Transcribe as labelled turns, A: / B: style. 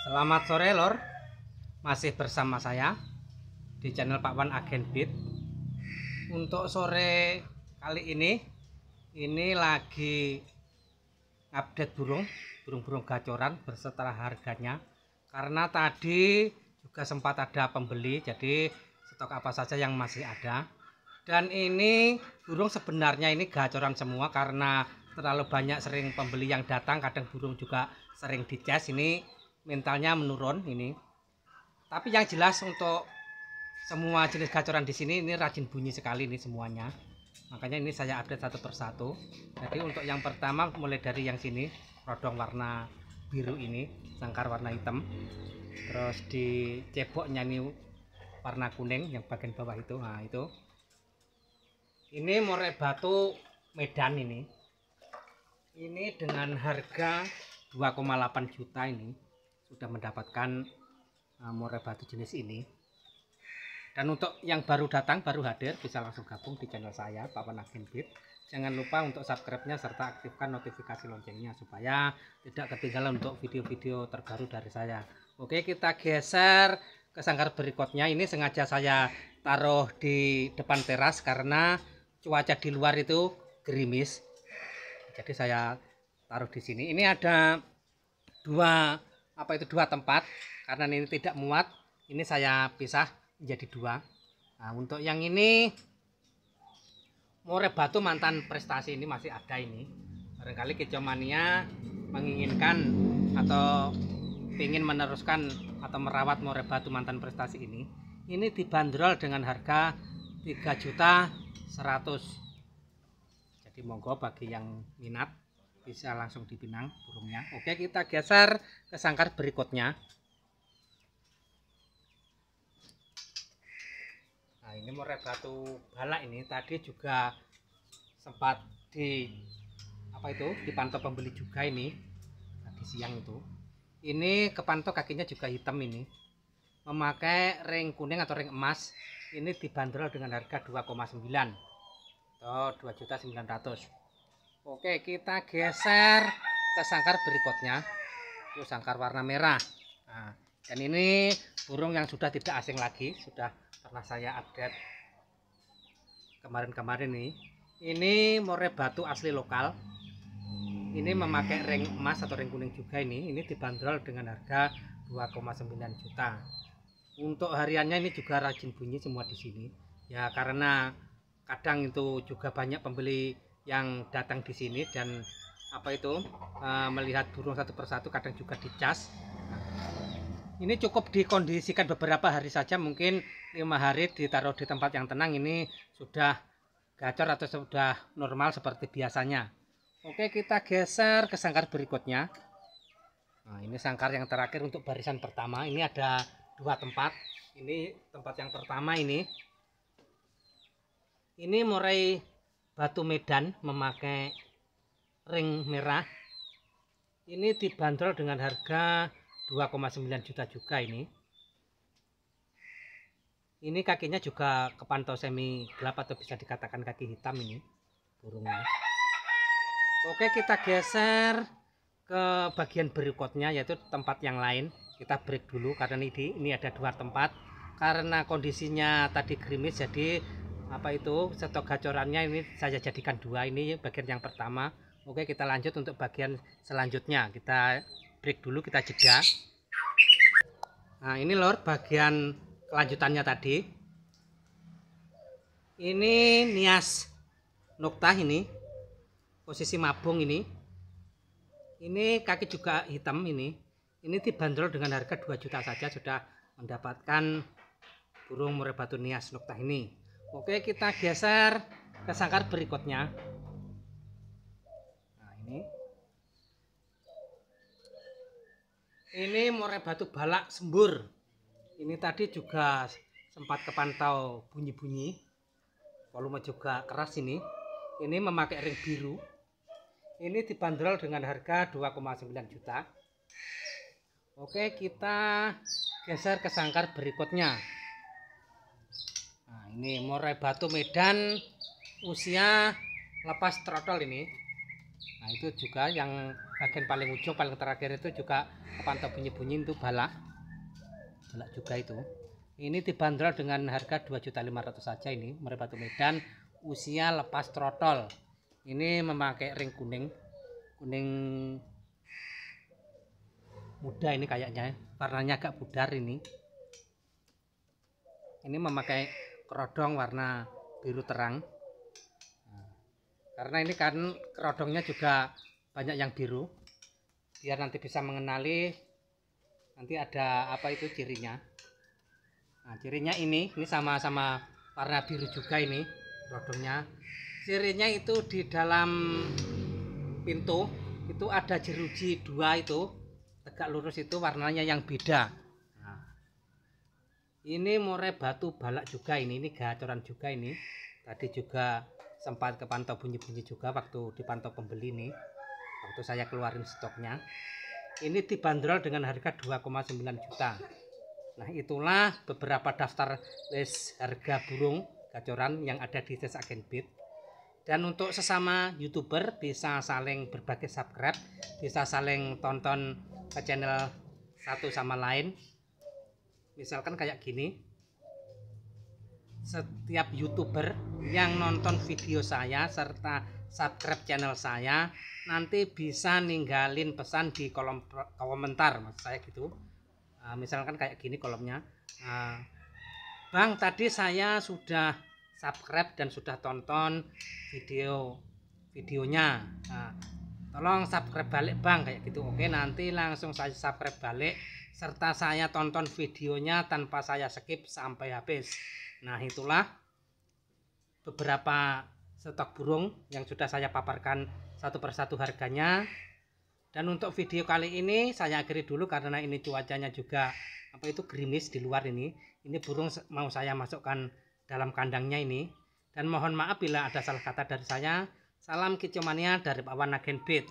A: Selamat sore lor Masih bersama saya Di channel Pak Wan Agen Beat Untuk sore kali ini Ini lagi Update burung Burung-burung gacoran berserta harganya Karena tadi Juga sempat ada pembeli Jadi stok apa saja yang masih ada Dan ini Burung sebenarnya ini gacoran semua Karena terlalu banyak sering pembeli yang datang Kadang burung juga sering dicas Ini mentalnya menurun ini tapi yang jelas untuk semua jenis gacoran di sini ini rajin bunyi sekali ini semuanya makanya ini saya update satu persatu jadi untuk yang pertama mulai dari yang sini rodong warna biru ini sangkar warna hitam terus di ceboknya ini warna kuning yang bagian bawah itu nah itu ini more batu medan ini ini dengan harga 2,8 juta ini sudah mendapatkan e, more batu jenis ini dan untuk yang baru datang baru hadir bisa langsung gabung di channel saya Papa Agen Bit jangan lupa untuk subscribe-nya serta aktifkan notifikasi loncengnya supaya tidak ketinggalan untuk video-video terbaru dari saya oke kita geser ke sangkar berikutnya ini sengaja saya taruh di depan teras karena cuaca di luar itu gerimis jadi saya taruh di sini ini ada dua apa itu dua tempat karena ini tidak muat ini saya pisah menjadi dua nah untuk yang ini More Batu mantan prestasi ini masih ada ini barangkali kecomania menginginkan atau ingin meneruskan atau merawat More Batu mantan prestasi ini ini dibanderol dengan harga 3 juta 100 jadi monggo bagi yang minat bisa langsung dipinang burungnya oke kita geser ke sangkar berikutnya nah ini murai batu bala ini tadi juga sempat di apa itu dipantau pembeli juga ini tadi siang itu ini kepantau kakinya juga hitam ini memakai ring kuning atau ring emas ini dibanderol dengan harga 2,9 atau 2.900 Oke, kita geser ke sangkar berikutnya. Itu sangkar warna merah. Nah, dan ini burung yang sudah tidak asing lagi, sudah pernah saya update kemarin-kemarin nih. Ini more batu asli lokal. Ini memakai ring emas atau ring kuning juga ini. Ini dibanderol dengan harga 2,9 juta. Untuk hariannya ini juga rajin bunyi semua di sini. Ya karena kadang itu juga banyak pembeli yang datang di sini dan apa itu uh, melihat burung satu persatu kadang juga dicas ini cukup dikondisikan beberapa hari saja mungkin lima hari ditaruh di tempat yang tenang ini sudah gacor atau sudah normal seperti biasanya oke kita geser ke sangkar berikutnya nah, ini sangkar yang terakhir untuk barisan pertama ini ada dua tempat ini tempat yang pertama ini ini mulai batu medan memakai ring merah ini dibanderol dengan harga 2,9 juta juga ini ini kakinya juga kepantau semi gelap atau bisa dikatakan kaki hitam ini burungnya oke kita geser ke bagian berikutnya yaitu tempat yang lain kita break dulu karena ini, ini ada dua tempat karena kondisinya tadi gerimis jadi apa itu stok gacorannya ini saya jadikan dua ini bagian yang pertama oke kita lanjut untuk bagian selanjutnya kita break dulu kita jeda nah ini lor bagian kelanjutannya tadi ini nias noktah ini posisi mabung ini ini kaki juga hitam ini ini dibanderol dengan harga 2 juta saja sudah mendapatkan burung murai batu nias noktah ini Oke, kita geser ke sangkar berikutnya. Nah, ini. Ini murai batu balak sembur. Ini tadi juga sempat kepantau bunyi-bunyi. Volume juga keras ini. Ini memakai ring biru. Ini dibanderol dengan harga 2,9 juta. Oke, kita geser ke sangkar berikutnya ini murai batu Medan usia lepas trotol ini nah itu juga yang bagian paling ujung paling terakhir itu juga pantau bunyi-bunyi itu balak balak juga itu ini dibanderol dengan harga 2.500 saja ini murai batu Medan usia lepas trotol ini memakai ring kuning kuning muda ini kayaknya warnanya agak pudar ini ini memakai kerodong warna biru terang karena ini kan kerodongnya juga banyak yang biru biar nanti bisa mengenali nanti ada apa itu cirinya nah cirinya ini ini sama-sama warna biru juga ini kerodongnya cirinya itu di dalam pintu itu ada jeruji dua itu tegak lurus itu warnanya yang beda ini murai batu balak juga ini, ini gacoran juga ini. Tadi juga sempat kepantau bunyi-bunyi juga waktu dipantau pembeli ini. Waktu saya keluarin stoknya. Ini dibanderol dengan harga 2,9 juta. Nah, itulah beberapa daftar list harga burung gacoran yang ada di tes agen bid. Dan untuk sesama youtuber bisa saling berbagi subscribe, bisa saling tonton ke channel satu sama lain misalkan kayak gini setiap youtuber yang nonton video saya serta subscribe channel saya nanti bisa ninggalin pesan di kolom komentar maksud saya gitu uh, misalkan kayak gini kolomnya uh, Bang tadi saya sudah subscribe dan sudah tonton video videonya nah, tolong subscribe balik Bang kayak gitu Oke nanti langsung saya subscribe balik serta saya tonton videonya tanpa saya skip sampai habis. Nah, itulah beberapa stok burung yang sudah saya paparkan satu persatu harganya. Dan untuk video kali ini saya akhiri dulu karena ini cuacanya juga apa itu gerimis di luar ini. Ini burung mau saya masukkan dalam kandangnya ini. Dan mohon maaf bila ada salah kata dari saya. Salam kicomania dari Pawan agen Beat.